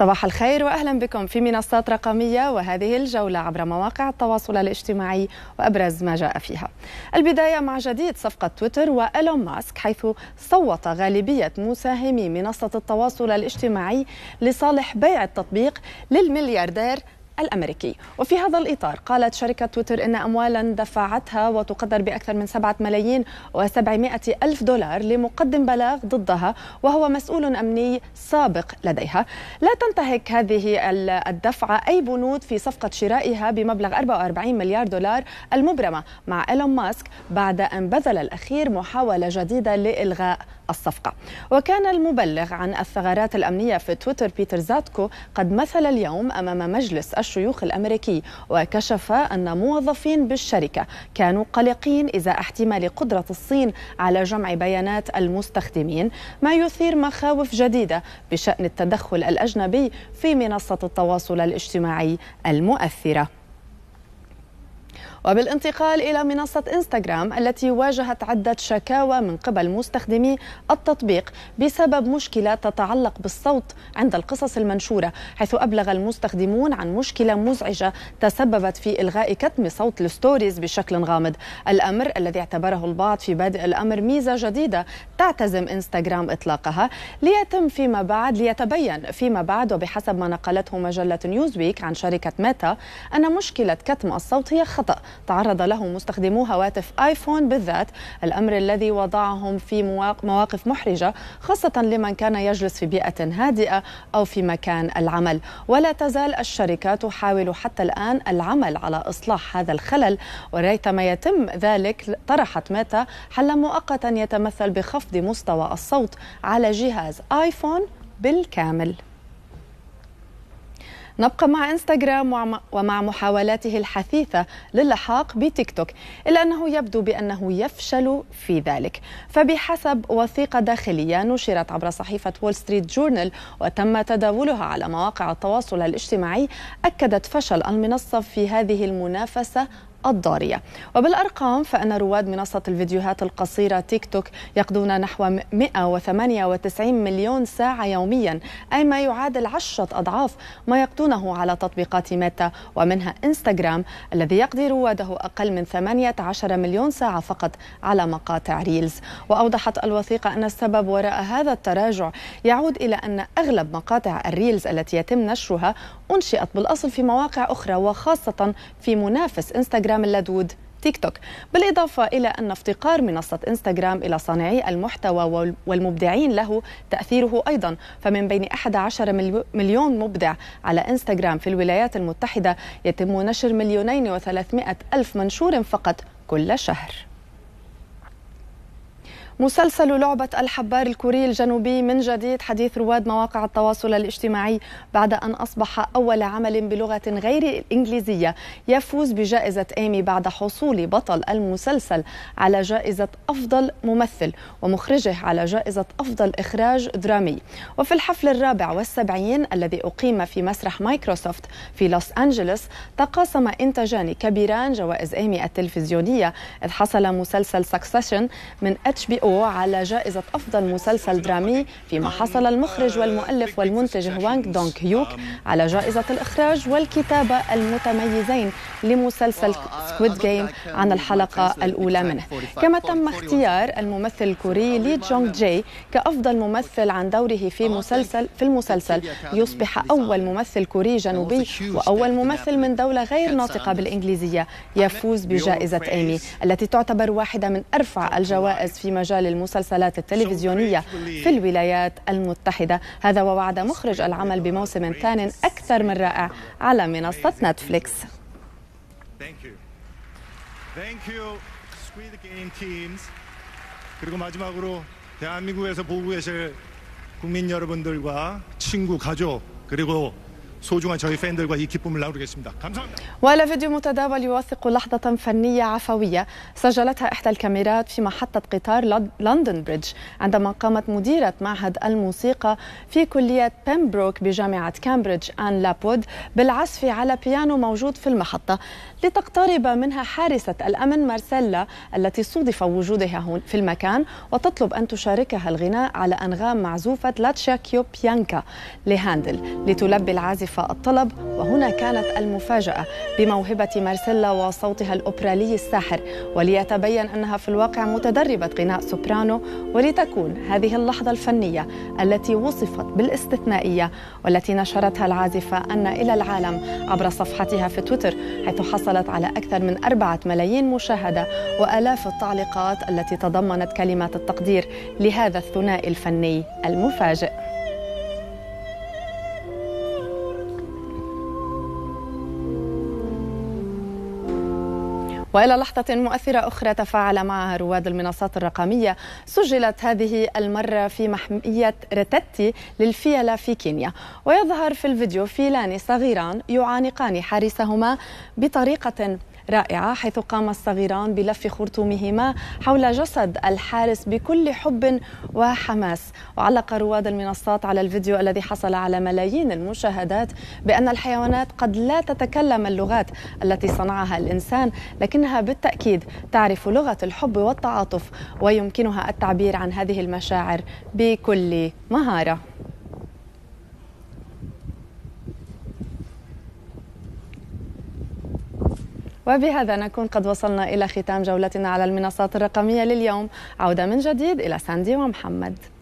صباح الخير واهلا بكم في منصات رقميه وهذه الجوله عبر مواقع التواصل الاجتماعي وابرز ما جاء فيها. البدايه مع جديد صفقه تويتر والون ماسك حيث صوت غالبيه مساهمي منصه التواصل الاجتماعي لصالح بيع التطبيق للملياردير الأمريكي وفي هذا الإطار قالت شركة تويتر إن أموالا دفعتها وتقدر بأكثر من 7 ملايين و700 ألف دولار لمقدم بلاغ ضدها وهو مسؤول أمني سابق لديها لا تنتهك هذه الدفعة أي بنود في صفقة شرائها بمبلغ 44 مليار دولار المبرمة مع إيلون ماسك بعد أن بذل الأخير محاولة جديدة لإلغاء الصفقة وكان المبلغ عن الثغرات الأمنية في تويتر بيتر زاتكو قد مثل اليوم أمام مجلس الشيوخ الأمريكي وكشف أن موظفين بالشركة كانوا قلقين إذا احتمال قدرة الصين على جمع بيانات المستخدمين ما يثير مخاوف جديدة بشأن التدخل الأجنبي في منصة التواصل الاجتماعي المؤثرة وبالانتقال إلى منصة إنستغرام التي واجهت عدة شكاوى من قبل مستخدمي التطبيق بسبب مشكله تتعلق بالصوت عند القصص المنشورة حيث أبلغ المستخدمون عن مشكلة مزعجة تسببت في إلغاء كتم صوت الستوريز بشكل غامض الأمر الذي اعتبره البعض في بادئ الأمر ميزة جديدة تعتزم انستغرام إطلاقها ليتم فيما بعد ليتبين فيما بعد وبحسب ما نقلته مجلة نيوزويك عن شركة ميتا أن مشكلة كتم الصوت هي خطأ تعرض له مستخدمو هواتف آيفون بالذات الأمر الذي وضعهم في مواقف محرجة خاصة لمن كان يجلس في بيئة هادئة أو في مكان العمل ولا تزال الشركة تحاول حتى الآن العمل على إصلاح هذا الخلل وريثما يتم ذلك طرحت ميتا حلا مؤقتا يتمثل بخفض خفض مستوى الصوت على جهاز آيفون بالكامل نبقى مع انستغرام ومع محاولاته الحثيثة للحاق بتيك توك إلا أنه يبدو بأنه يفشل في ذلك فبحسب وثيقة داخلية نشرت عبر صحيفة وول ستريت جورنال وتم تداولها على مواقع التواصل الاجتماعي أكدت فشل المنصة في هذه المنافسة الضارية وبالأرقام فإن رواد منصة الفيديوهات القصيرة تيك توك يقضون نحو 198 مليون ساعة يوميا أي ما يعادل عشرة أضعاف ما يقضونه على تطبيقات ميتا ومنها إنستغرام الذي يقضي رواده أقل من 18 مليون ساعة فقط على مقاطع ريلز وأوضحت الوثيقة أن السبب وراء هذا التراجع يعود إلى أن أغلب مقاطع الريلز التي يتم نشرها أنشئت بالأصل في مواقع أخرى وخاصة في منافس إنستغرام اللدود تيك توك بالإضافة إلى أن افتقار منصة إنستغرام إلى صانعي المحتوى والمبدعين له تأثيره أيضا فمن بين 11 مليون مبدع على إنستغرام في الولايات المتحدة يتم نشر مليونين وثلاثمائة ألف منشور فقط كل شهر مسلسل لعبة الحبار الكوري الجنوبي من جديد حديث رواد مواقع التواصل الاجتماعي بعد أن أصبح أول عمل بلغة غير الإنجليزية يفوز بجائزة إيمي بعد حصول بطل المسلسل على جائزة أفضل ممثل ومخرجه على جائزة أفضل إخراج درامي وفي الحفل الرابع والسبعين الذي أقيم في مسرح مايكروسوفت في لوس أنجلوس تقاسم إنتاجان كبيران جوائز إيمي التلفزيونية إذ حصل مسلسل سكسيشن من اتش بي او لو على جائزة أفضل مسلسل درامي فيما حصل المخرج والمؤلف والمنتج هوانغ دونغ هيوك على جائزة الإخراج والكتابة المتميزين لمسلسل سكويد جيم عن الحلقة الأولى منه كما تم اختيار الممثل الكوري لي جونغ جاي كأفضل ممثل عن دوره في مسلسل في المسلسل يصبح أول ممثل كوري جنوبي وأول ممثل من دولة غير ناطقة بالإنجليزية يفوز بجائزة إيمي التي تعتبر واحدة من أرفع الجوائز في مجال للمسلسلات التلفزيونية في الولايات المتحدة هذا ووعد مخرج العمل بموسم ثان أكثر من رائع على منصة نتفليكس Thank you. Thank you. 소중한 저희 팬들과 이 기쁨을 나누겠습니다. 감사합니다. ولا فيديو متداول يوثق لحظة فنية عفوية سجلتها إحدى الكاميرات في محطة قطار لندن بريدج عندما قامت مديرة معهد الموسيقى في كلية بيمبروك بجامعة كامبريدج آن لابود بالعزف على بيانو موجود في المحطة لتقترب منها حارسة الأمن مارسيلا التي صدف وجودها هون في المكان وتطلب أن تشاركها الغناء على أنغام معزوفة لاتشاكيو بيانكا لهاندل لتلبي العازف إعفاء الطلب وهنا كانت المفاجأة بموهبة مارسيلا وصوتها الأوبرالي الساحر وليتبين أنها في الواقع متدربة غناء سوبرانو ولتكون هذه اللحظة الفنية التي وصفت بالاستثنائية والتي نشرتها العازفة أن إلى العالم عبر صفحتها في تويتر حيث حصلت على أكثر من أربعة ملايين مشاهدة وآلاف التعليقات التي تضمنت كلمات التقدير لهذا الثنائي الفني المفاجئ والى لحظه مؤثره اخرى تفاعل معها رواد المنصات الرقميه سجلت هذه المره في محميه رتتي للفيله في كينيا ويظهر في الفيديو فيلان صغيران يعانقان حارسهما بطريقه رائعة حيث قام الصغيران بلف خرطومهما حول جسد الحارس بكل حب وحماس وعلق رواد المنصات على الفيديو الذي حصل على ملايين المشاهدات بأن الحيوانات قد لا تتكلم اللغات التي صنعها الإنسان لكنها بالتأكيد تعرف لغة الحب والتعاطف ويمكنها التعبير عن هذه المشاعر بكل مهارة وبهذا نكون قد وصلنا إلى ختام جولتنا على المنصات الرقمية لليوم عودة من جديد إلى ساندي ومحمد